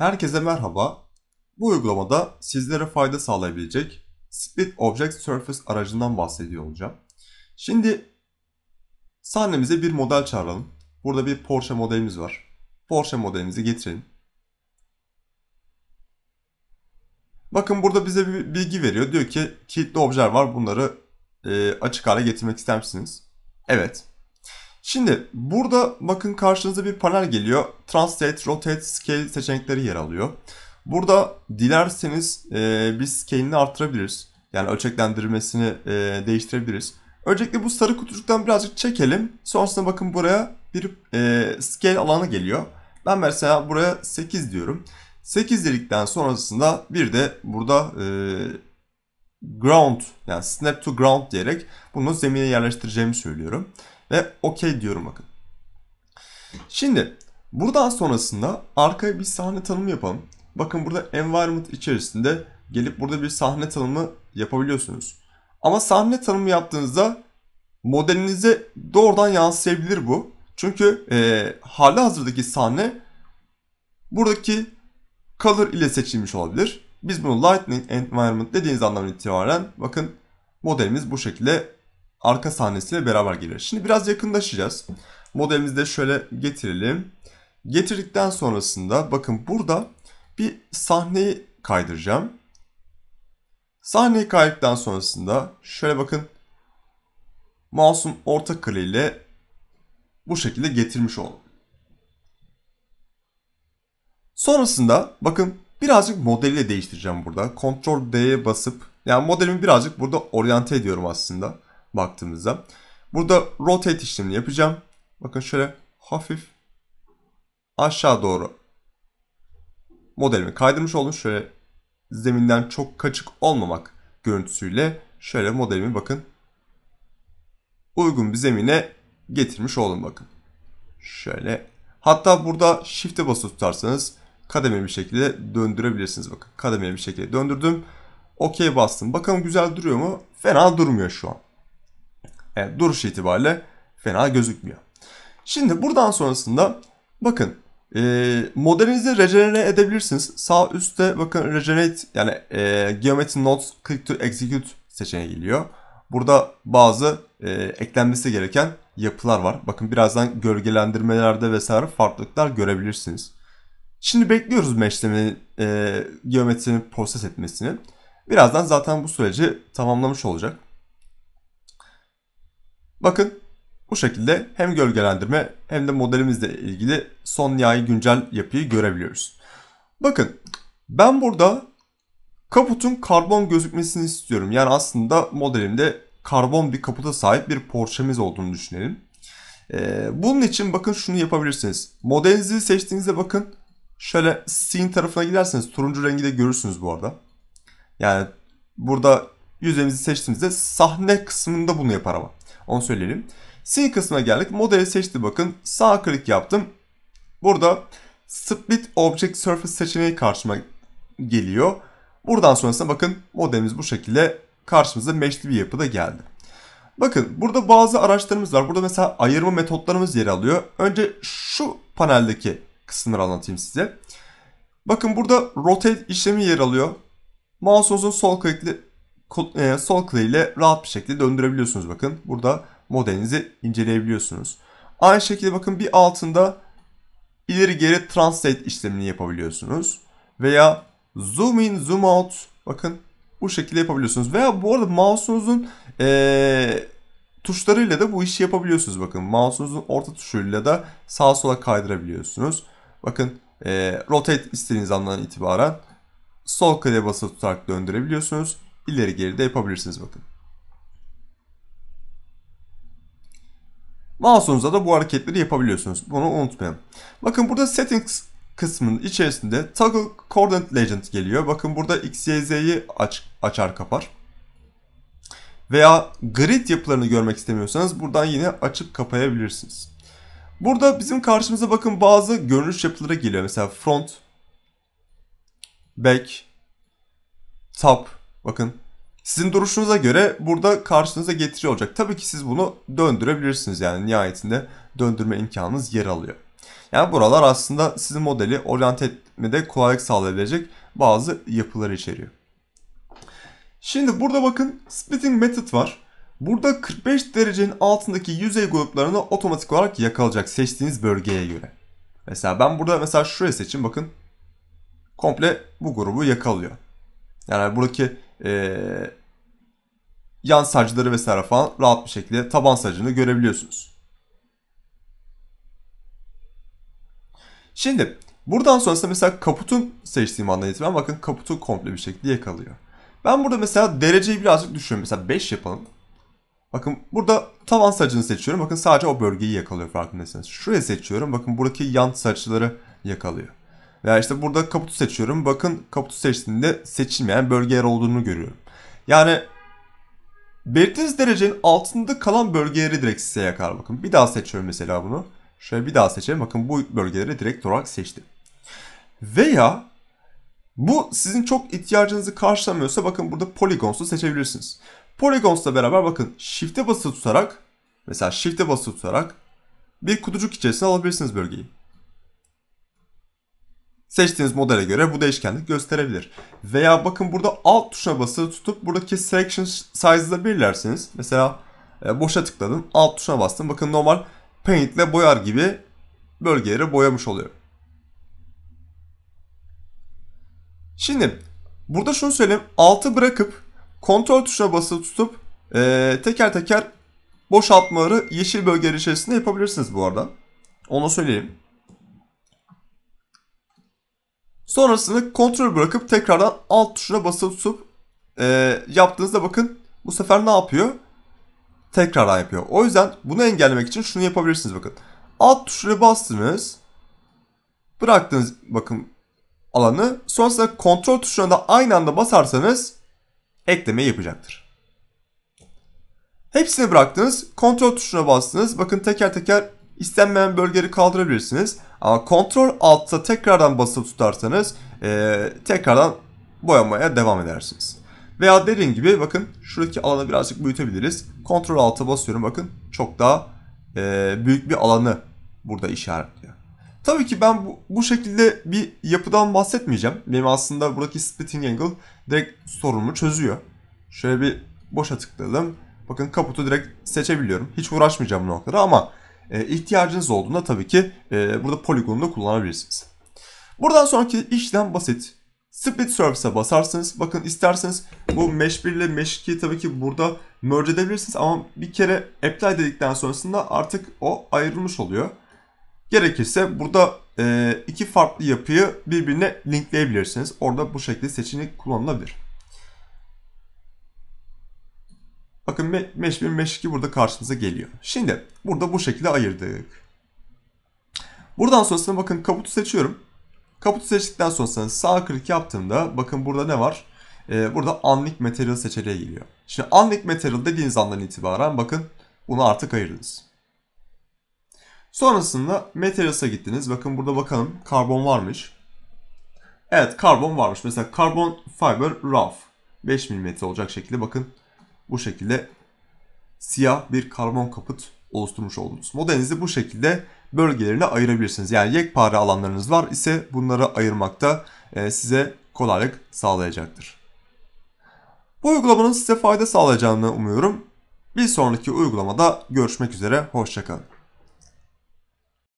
Herkese merhaba. Bu uygulamada sizlere fayda sağlayabilecek Split Object Surface aracından bahsediyor olacağım. Şimdi sahnemize bir model çağıralım. Burada bir Porsche modelimiz var. Porsche modelimizi getirelim. Bakın burada bize bir bilgi veriyor. Diyor ki kilitli objeler var. Bunları e, açık hale getirmek ister misiniz? Evet. Şimdi burada bakın karşınıza bir panel geliyor. Translate, Rotate, Scale seçenekleri yer alıyor. Burada dilerseniz e, biz scale'ini artırabiliriz, Yani ölçeklendirmesini e, değiştirebiliriz. Öncelikle bu sarı kutucuktan birazcık çekelim. Sonrasında bakın buraya bir e, scale alanı geliyor. Ben mesela buraya 8 diyorum. 8 dedikten sonrasında bir de burada e, ground yani snap to ground diyerek bunu zemine yerleştireceğimi söylüyorum. Ve OK diyorum bakın. Şimdi buradan sonrasında arkaya bir sahne tanımı yapalım. Bakın burada environment içerisinde gelip burada bir sahne tanımı yapabiliyorsunuz. Ama sahne tanımı yaptığınızda modelinize doğrudan yansıyabilir bu. Çünkü e, hali hazırdaki sahne buradaki color ile seçilmiş olabilir. Biz bunu lightning environment dediğiniz anlamına itibaren bakın modelimiz bu şekilde arka sahnesiyle beraber gelir. Şimdi biraz yakınlaşacağız. Modelimizi de şöyle getirelim. Getirdikten sonrasında bakın burada bir sahneyi kaydıracağım. Sahneyi kaydıktan sonrasında şöyle bakın mouse'un orta kliğiyle bu şekilde getirmiş oldum. Sonrasında bakın birazcık modeli de değiştireceğim burada. Ctrl D'ye basıp yani modelimi birazcık burada oryante ediyorum aslında baktığımızda. Burada rotate işlemini yapacağım. Bakın şöyle hafif aşağı doğru modelimi kaydırmış oldum. Şöyle zeminden çok kaçık olmamak görüntüsüyle şöyle modelimi bakın uygun bir zemine getirmiş oldum bakın. Şöyle hatta burada shift'e basılı tutarsanız kademeli bir şekilde döndürebilirsiniz bakın. Kademeli bir şekilde döndürdüm. OK bastım. Bakalım güzel duruyor mu? Fena durmuyor şu an. Evet, duruş itibariyle fena gözükmüyor. Şimdi buradan sonrasında bakın e, modelinizi regenerate edebilirsiniz. Sağ üstte bakın regenerate yani e, geometry nodes click to execute seçeneği geliyor. Burada bazı e, eklenmesi gereken yapılar var. Bakın birazdan gölgelendirmelerde vesaire farklılıklar görebilirsiniz. Şimdi bekliyoruz meşlemenin e, geometrinin proses etmesini. Birazdan zaten bu süreci tamamlamış olacak. Bakın bu şekilde hem gölgelendirme hem de modelimizle ilgili son nihai güncel yapıyı görebiliyoruz. Bakın ben burada kaputun karbon gözükmesini istiyorum. Yani aslında modelimde karbon bir kaputa sahip bir Porsche'miz olduğunu düşünelim. Ee, bunun için bakın şunu yapabilirsiniz. Modelinizi seçtiğinizde bakın şöyle scene tarafına giderseniz turuncu rengi de görürsünüz bu arada. Yani burada yüzeyimizi seçtiğimizde sahne kısmında bunu yapar ama. Onu söyleyelim. C kısmına geldik. Modeli seçti bakın. Sağ klik yaptım. Burada Split Object Surface seçeneği karşıma geliyor. Buradan sonrasında bakın modelimiz bu şekilde karşımıza meşli bir yapıda geldi. Bakın burada bazı araçlarımız var. Burada mesela ayırma metotlarımız yer alıyor. Önce şu paneldeki kısımları anlatayım size. Bakın burada rotate işlemi yer alıyor. Mouse'unuzun sol klikli e, sol klavye ile rahat bir şekilde döndürebiliyorsunuz bakın. Burada modelinizi inceleyebiliyorsunuz. Aynı şekilde bakın bir altında ileri geri translate işlemini yapabiliyorsunuz. Veya zoom in zoom out bakın bu şekilde yapabiliyorsunuz. Veya bu arada mouse'unuzun ee, tuşlarıyla da bu işi yapabiliyorsunuz bakın. Mouse'unuzun orta tuşuyla da sağa sola kaydırabiliyorsunuz. Bakın e, rotate istediğiniz andan itibaren sol klavye basılı tutarak döndürebiliyorsunuz ileri geri de yapabilirsiniz bakın. Mouse'unuzda da bu hareketleri yapabiliyorsunuz. Bunu unutmayın. Bakın burada settings kısmının içerisinde toggle coordinate legend geliyor. Bakın burada x, y, z'yi aç, açar kapar. Veya grid yapılarını görmek istemiyorsanız buradan yine açıp kapayabilirsiniz. Burada bizim karşımıza bakın bazı görünüş yapıları geliyor. Mesela front, back, top. Bakın sizin duruşunuza göre burada karşınıza getiri olacak. Tabii ki siz bunu döndürebilirsiniz yani nihayetinde döndürme imkanınız yer alıyor. Yani buralar aslında sizin modeli oryant etmede kolaylık sağlayabilecek bazı yapılar içeriyor. Şimdi burada bakın splitting method var. Burada 45 derecenin altındaki yüzey gruplarını otomatik olarak yakalayacak seçtiğiniz bölgeye göre. Mesela ben burada mesela şuraya seçin bakın. Komple bu grubu yakalıyor. Yani buradaki e, yan sarcıları vesaire falan rahat bir şekilde taban sarcını görebiliyorsunuz. Şimdi buradan sonrasında mesela kaputun seçtiğim andan itibaren bakın kaputu komple bir şekilde yakalıyor. Ben burada mesela dereceyi birazcık düşürüyorum. Mesela 5 yapalım. Bakın burada tavan saçını seçiyorum. Bakın sadece o bölgeyi yakalıyor farkındaysanız. Şurayı seçiyorum. Bakın buradaki yan saçları yakalıyor. Veya işte burada kaputu seçiyorum. Bakın kaputu seçtiğinde seçilmeyen bölgeler olduğunu görüyorum. Yani Belirttiğiniz derecenin altında kalan bölgeleri direkt size yakar bakın. Bir daha seçiyorum mesela bunu. Şöyle bir daha seçelim. Bakın bu bölgeleri direkt olarak seçtim. Veya bu sizin çok ihtiyacınızı karşılamıyorsa bakın burada Polygons'u seçebilirsiniz. Polygons'la beraber bakın Shift'e basılı tutarak mesela Shift'e basılı tutarak bir kutucuk içerisine alabilirsiniz bölgeyi seçtiğiniz modele göre bu değişkenlik gösterebilir. Veya bakın burada alt tuşa basılı tutup buradaki selection size'la birlersiniz. Mesela e, boşa tıkladım alt tuşa bastım. Bakın normal paint ile boyar gibi bölgeleri boyamış oluyor. Şimdi burada şunu söyleyeyim. Altı bırakıp kontrol tuşuna basılı tutup e, teker teker boşaltmaları yeşil bölgeler içerisinde yapabilirsiniz bu arada. Onu söyleyeyim. Sonrasında kontrol bırakıp tekrardan alt tuşuna basılı tutup e, yaptığınızda bakın bu sefer ne yapıyor? Tekrardan yapıyor. O yüzden bunu engellemek için şunu yapabilirsiniz bakın. Alt tuşuna bastınız. Bıraktınız bakın alanı. Sonrasında kontrol tuşuna da aynı anda basarsanız ekleme yapacaktır. Hepsini bıraktınız. Kontrol tuşuna bastınız. Bakın teker teker istenmeyen bölgeleri kaldırabilirsiniz. Ama kontrol altta tekrardan basılı tutarsanız e, tekrardan boyamaya devam edersiniz. Veya dediğim gibi bakın şuradaki alanı birazcık büyütebiliriz. Kontrol alta basıyorum bakın çok daha e, büyük bir alanı burada işaretliyor. Tabii ki ben bu, bu şekilde bir yapıdan bahsetmeyeceğim. Benim aslında buradaki splitting angle direkt sorunumu çözüyor. Şöyle bir boşa tıkladım. Bakın kaputu direkt seçebiliyorum. Hiç uğraşmayacağım bu noktada ama e, ihtiyacınız olduğunda tabii ki e, burada poligonu da kullanabilirsiniz. Buradan sonraki işlem basit. Split service'e basarsınız. Bakın isterseniz bu Mesh 1 ile Mesh 2'yi tabii ki burada merge edebilirsiniz. Ama bir kere Apply dedikten sonrasında artık o ayrılmış oluyor. Gerekirse burada e, iki farklı yapıyı birbirine linkleyebilirsiniz. Orada bu şekilde seçenek kullanılabilir. Bakın 5052 burada karşımıza geliyor. Şimdi burada bu şekilde ayırdık. Buradan sonrasında bakın kaputu seçiyorum. Kaputu seçtikten sonra sağ klik yaptığımda bakın burada ne var? Ee, burada anlik Material seçeneği geliyor. Şimdi anlik Material dediğiniz andan itibaren bakın bunu artık ayırdınız. Sonrasında Materials'a gittiniz. Bakın burada bakalım karbon varmış. Evet karbon varmış. Mesela karbon fiber rough 5 mm olacak şekilde bakın bu şekilde siyah bir karbon kaput oluşturmuş oldunuz. Modelinizi bu şekilde bölgelerine ayırabilirsiniz. Yani yekpare alanlarınız var ise bunları ayırmak da e, size kolaylık sağlayacaktır. Bu uygulamanın size fayda sağlayacağını umuyorum. Bir sonraki uygulamada görüşmek üzere. Hoşçakalın.